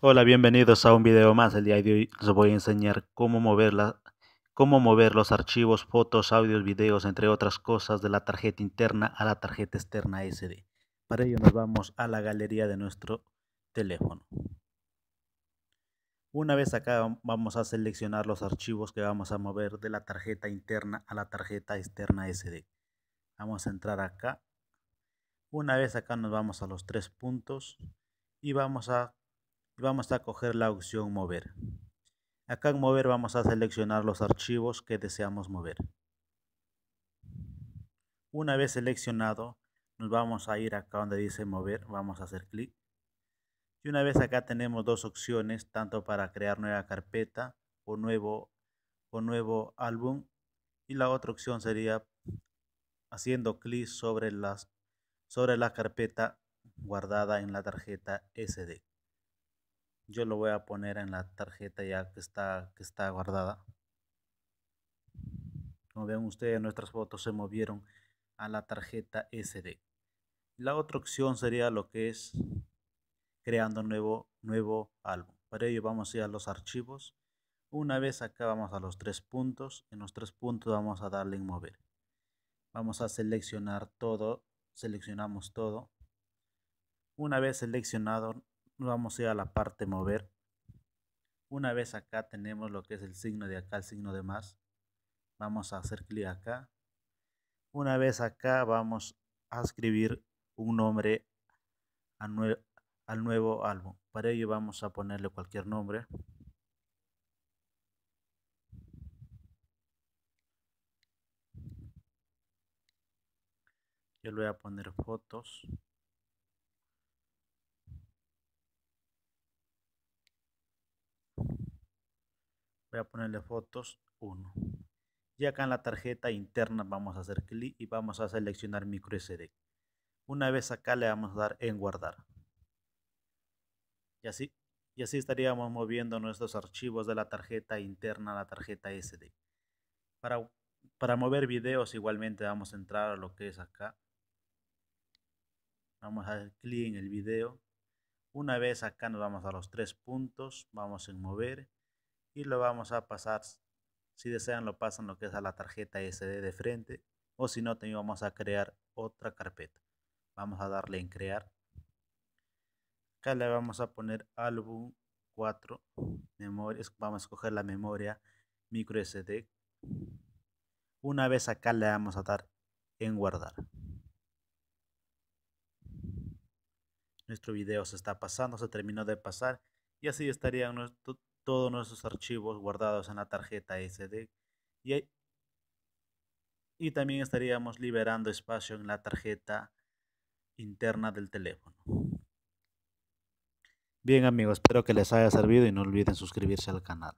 Hola, bienvenidos a un video más. El día de hoy les voy a enseñar cómo mover, cómo mover los archivos, fotos, audios, videos, entre otras cosas, de la tarjeta interna a la tarjeta externa SD. Para ello nos vamos a la galería de nuestro teléfono. Una vez acá vamos a seleccionar los archivos que vamos a mover de la tarjeta interna a la tarjeta externa SD. Vamos a entrar acá. Una vez acá nos vamos a los tres puntos y vamos a y vamos a coger la opción mover. Acá en mover vamos a seleccionar los archivos que deseamos mover. Una vez seleccionado, nos vamos a ir acá donde dice mover, vamos a hacer clic. Y una vez acá tenemos dos opciones, tanto para crear nueva carpeta o nuevo, o nuevo álbum. Y la otra opción sería haciendo clic sobre, las, sobre la carpeta guardada en la tarjeta SD. Yo lo voy a poner en la tarjeta ya que está, que está guardada. Como ven ustedes, nuestras fotos se movieron a la tarjeta SD. La otra opción sería lo que es creando nuevo, nuevo álbum. Para ello vamos a ir a los archivos. Una vez acá vamos a los tres puntos. En los tres puntos vamos a darle en mover. Vamos a seleccionar todo. Seleccionamos todo. Una vez seleccionado vamos a ir a la parte mover. Una vez acá tenemos lo que es el signo de acá, el signo de más. Vamos a hacer clic acá. Una vez acá vamos a escribir un nombre al nuevo álbum. Para ello vamos a ponerle cualquier nombre. Yo le voy a poner fotos. voy a ponerle fotos 1 y acá en la tarjeta interna vamos a hacer clic y vamos a seleccionar micro SD una vez acá le vamos a dar en guardar y así y así estaríamos moviendo nuestros archivos de la tarjeta interna a la tarjeta SD para, para mover videos igualmente vamos a entrar a lo que es acá vamos a hacer clic en el video una vez acá nos vamos a los tres puntos vamos en mover y lo vamos a pasar. Si desean lo pasan lo que es a la tarjeta SD de frente o si no también vamos a crear otra carpeta. Vamos a darle en crear. Acá le vamos a poner álbum 4, memorias, vamos a escoger la memoria micro SD. Una vez acá le vamos a dar en guardar. Nuestro video se está pasando, se terminó de pasar y así estaría nuestro, todos nuestros archivos guardados en la tarjeta SD y, y también estaríamos liberando espacio en la tarjeta interna del teléfono. Bien amigos, espero que les haya servido y no olviden suscribirse al canal.